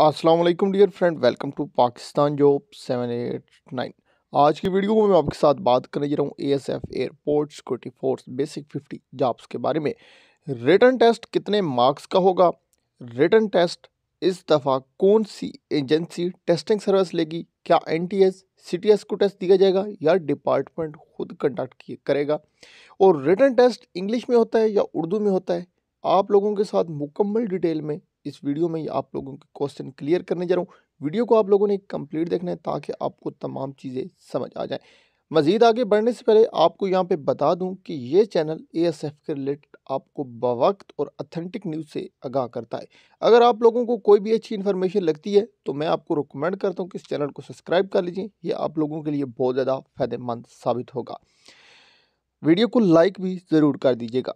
अस्सलाम वालेकुम dear friend welcome to Pakistan job seven eight nine आज की वीडियो में मैं आपके साथ बात करने जा रहा हूँ S F airport security force basic fifty jobs के बारे में रिटर्न टेस्ट कितने मार्क्स का होगा रिटर्न टेस्ट इस दफ़ा कौन सी एजेंसी टेस्टिंग सर्विस लेगी क्या N T S C T S को टेस्ट दिया जाएगा या डिपार्टमेंट खुद कंडक्ट करेगा और रिटर्न टेस्ट इंग्लिश में होता है या उर्दू में होता है आप लोगों के साथ मुकम्मल डिटेल में इस वीडियो में आप लोगों के क्वेश्चन क्लियर करने जा रहा हूँ वीडियो को आप लोगों ने कंप्लीट देखना है ताकि आपको तमाम चीज़ें समझ आ जाएँ मज़ीद आगे बढ़ने से पहले आपको यहाँ पे बता दूँ कि ये चैनल ए एस एफ के रिलेटेड आपको बवक्त और अथेंटिक न्यूज़ से आगाह करता है अगर आप लोगों को कोई भी अच्छी इन्फॉर्मेशन लगती है तो मैं आपको रिकमेंड करता हूँ कि इस चैनल को सब्सक्राइब कर लीजिए ये आप लोगों के लिए बहुत ज़्यादा फ़ायदेमंद साबित होगा वीडियो को लाइक भी ज़रूर कर दीजिएगा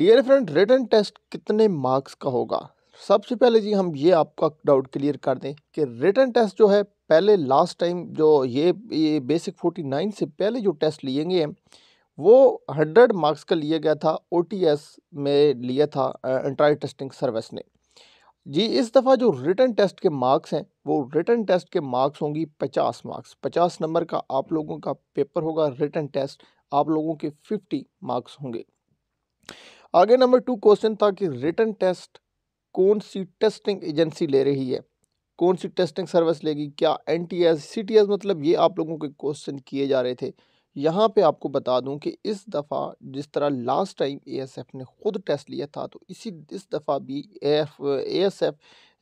डियर फ्रेंड रिटर्न टेस्ट कितने मार्क्स का होगा सबसे पहले जी हम ये आपका डाउट क्लियर कर दें कि रिटर्न टेस्ट जो है पहले लास्ट टाइम जो ये ये बेसिक फोर्टी नाइन से पहले जो टेस्ट लिए गए हैं वो हंड्रेड मार्क्स का लिया गया था ओ में लिया था एंट्राइड टेस्टिंग सर्विस ने जी इस दफ़ा जो रिटर्न टेस्ट के मार्क्स हैं वो रिटर्न टेस्ट के मार्क्स होंगी पचास मार्क्स पचास नंबर का आप लोगों का पेपर होगा रिटर्न टेस्ट आप लोगों के फिफ्टी मार्क्स होंगे आगे नंबर टू क्वेश्चन था कि रिटर्न टेस्ट कौन सी टेस्टिंग एजेंसी ले रही है कौन सी टेस्टिंग सर्विस लेगी क्या N T S C T S मतलब ये आप लोगों के क्वेश्चन किए जा रहे थे यहाँ पे आपको बता दूं कि इस दफ़ा जिस तरह last time A S F ने ख़ुद टेस्ट लिया था तो इसी इस दफ़ा भी F S F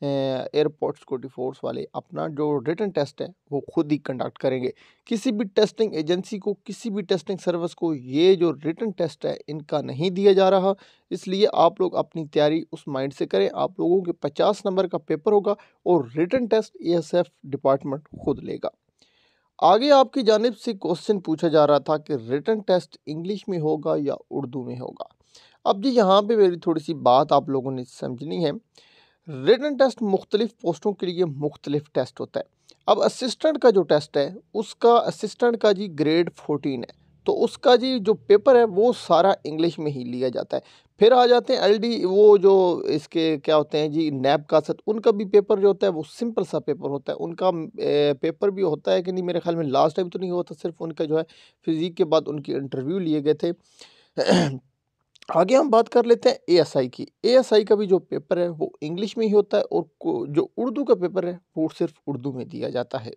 airport security force वाले अपना जो रिटर्न टेस्ट है वो खुद ही कंडक्ट करेंगे किसी भी टेस्टिंग एजेंसी को किसी भी टेस्टिंग सर्विस को ये जो रिटर्न टेस्ट है इनका नहीं दिया जा रहा इसलिए आप लोग अपनी तैयारी उस माइंड से करें आप लोगों के पचास नंबर का पेपर होगा और रिटर्न टेस्ट ए डिपार्टमेंट खुद लेगा आगे आपकी जानब से क्वेश्चन पूछा जा रहा था कि रिटर्न टेस्ट इंग्लिश में होगा या उर्दू में होगा अब जी यहाँ पे मेरी थोड़ी सी बात आप लोगों ने समझनी है रिटर्न टेस्ट मुख्तलिफ पोस्टों के लिए मुख्तलिफ टेस्ट होता है अब असिस्टेंट का जो टेस्ट है उसका असिस्टेंट का जी ग्रेड फोर्टीन है तो उसका जी जो पेपर है वो सारा इंग्लिश में ही लिया जाता है फिर आ जाते हैं एलडी वो जो इसके क्या होते हैं जी नैब का सत उनका भी पेपर जो होता है वो सिंपल सा पेपर होता है उनका पेपर भी होता है कि नहीं मेरे ख्याल में लास्ट टाइम तो नहीं हुआ था सिर्फ उनका जो है फिजिक के बाद उनकी इंटरव्यू लिए गए थे आगे हम बात कर लेते हैं एएसआई की एएसआई का भी जो पेपर है वो इंग्लिश में ही होता है और जो उर्दू का पेपर है वो सिर्फ उर्दू में दिया जाता है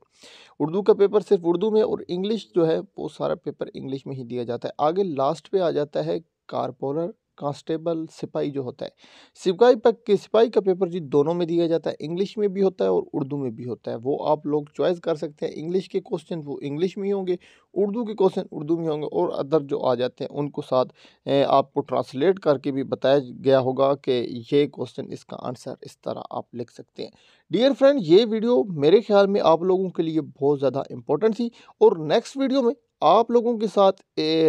उर्दू का पेपर सिर्फ उर्दू में और इंग्लिश जो है वो सारा पेपर इंग्लिश में ही दिया जाता है आगे लास्ट पे आ जाता है कारपोरर कांस्टेबल सिपाही जो होता है सिपाही पक के सिपाही का पेपर जी दोनों में दिया जाता है इंग्लिश में भी होता है और उर्दू में भी होता है वो आप लोग चॉइस कर सकते हैं इंग्लिश के क्वेश्चन वो इंग्लिश में ही होंगे उर्दू के क्वेश्चन उर्दू में होंगे और अदर जो आ जाते हैं उनको साथ आपको ट्रांसलेट करके भी बताया गया होगा कि ये क्वेश्चन इसका आंसर इस तरह आप लिख सकते हैं डियर फ्रेंड ये वीडियो मेरे ख्याल में आप लोगों के लिए बहुत ज़्यादा इंपॉर्टेंट थी और नेक्स्ट वीडियो में आप लोगों के साथ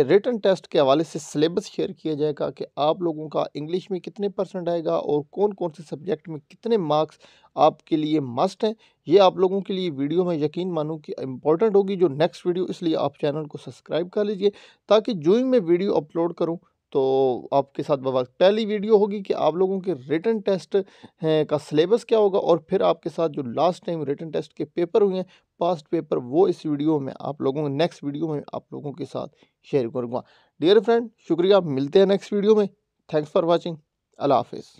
रिटर्न टेस्ट के हवाले से सिलेबस शेयर किया जाएगा कि आप लोगों का इंग्लिश में कितने परसेंट आएगा और कौन कौन से सब्जेक्ट में कितने मार्क्स आपके लिए मस्ट हैं ये आप लोगों के लिए वीडियो में यकीन मानूँ कि इंपॉर्टेंट होगी जो नेक्स्ट वीडियो इसलिए आप चैनल को सब्सक्राइब कर लीजिए ताकि जो ही मैं वीडियो अपलोड करूँ तो आपके साथ बबा पहली वीडियो होगी कि आप लोगों के रिटर्न टेस्ट का सिलेबस क्या होगा और फिर आपके साथ जो लास्ट टाइम रिटर्न टेस्ट के पेपर हुए हैं पास्ट पेपर वो इस वीडियो में आप लोगों नेक्स्ट वीडियो में आप लोगों के साथ शेयर करूँगा डियर फ्रेंड शुक्रिया मिलते हैं नेक्स्ट वीडियो में थैंक्स फॉर वॉचिंग अल्लाह हाफिज़